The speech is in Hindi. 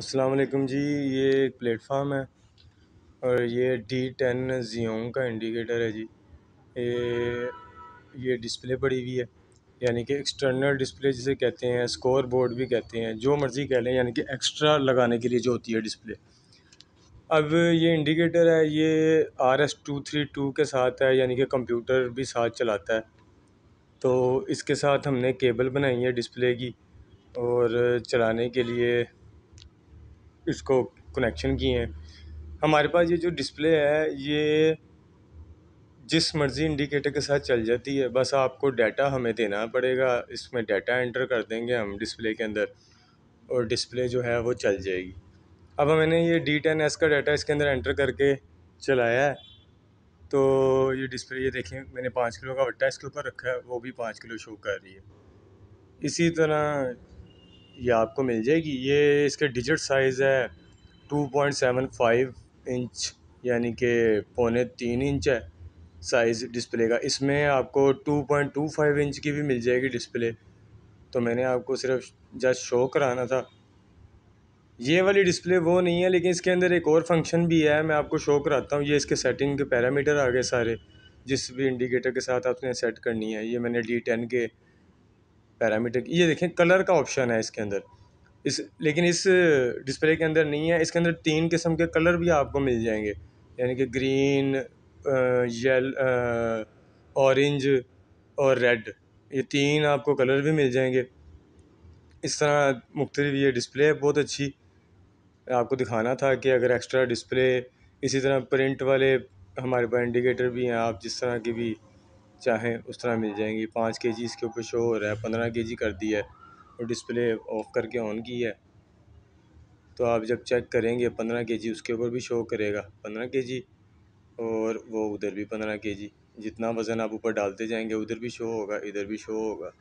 असलकम जी ये एक प्लेटफार्म है और ये डी टेन जियोंग का इंडिकेटर है जी ये ये डिस्प्ले पड़ी हुई है यानी कि एक्सटर्नल डिस्प्ले जिसे कहते हैं स्कोर बोर्ड भी कहते हैं जो मर्ज़ी कह लें यानी कि एक्स्ट्रा लगाने के लिए जो होती है डिस्प्ले अब ये इंडिकेटर है ये R S two three two के साथ है यानी कि कंप्यूटर भी साथ चलाता है तो इसके साथ हमने केबल बनाई है डिस्प्ले की और चलाने के लिए इसको कनेक्शन किए हैं हमारे पास ये जो डिस्प्ले है ये जिस मर्ज़ी इंडिकेटर के साथ चल जाती है बस आपको डाटा हमें देना पड़ेगा इसमें डाटा एंटर कर देंगे हम डिस्प्ले के अंदर और डिस्प्ले जो है वो चल जाएगी अब मैंने ये डी टेन एस का डाटा इसके अंदर एंटर करके चलाया है तो ये डिस्प्ले ये देखें मैंने पाँच किलो का वट्टा इसके ऊपर रखा है वो भी पाँच किलो शो कर रही है इसी तरह ये आपको मिल जाएगी ये इसके डिजिट साइज़ है two point seven five inch यानी कि पौने तीन इंच है साइज़ डिस्प्ले का इसमें आपको two point two five inch की भी मिल जाएगी डिस्प्ले तो मैंने आपको सिर्फ जस्ट शो कराना था ये वाली डिस्प्ले वो नहीं है लेकिन इसके अंदर एक और फंक्शन भी है मैं आपको शो कराता हूँ ये इसके सेटिंग के पैरामीटर आ गए सारे जिस भी इंडिकेटर के साथ आपने सेट करनी है ये मैंने डी टेन के पैरामीटर ये देखें कलर का ऑप्शन है इसके अंदर इस लेकिन इस डिस्प्ले के अंदर नहीं है इसके अंदर तीन किस्म के कलर भी आपको मिल जाएंगे यानी कि ग्रीन येल ऑरेंज और रेड ये तीन आपको कलर भी मिल जाएंगे इस तरह मुख्तलिफ ये डिस्प्ले है बहुत अच्छी आपको दिखाना था कि अगर एक्स्ट्रा डिस्प्ले इसी तरह प्रिंट वाले हमारे पास इंडिकेटर भी हैं आप जिस तरह की भी चाहें उस तरह मिल जाएंगी पाँच के जी इसके ऊपर शो हो रहा है पंद्रह के जी कर दिया है और डिस्प्ले ऑफ़ करके ऑन की है तो आप जब चेक करेंगे पंद्रह के जी उसके ऊपर भी शो करेगा पंद्रह के जी और वो उधर भी पंद्रह के जी जितना वज़न आप ऊपर डालते जाएंगे उधर भी शो होगा इधर भी शो होगा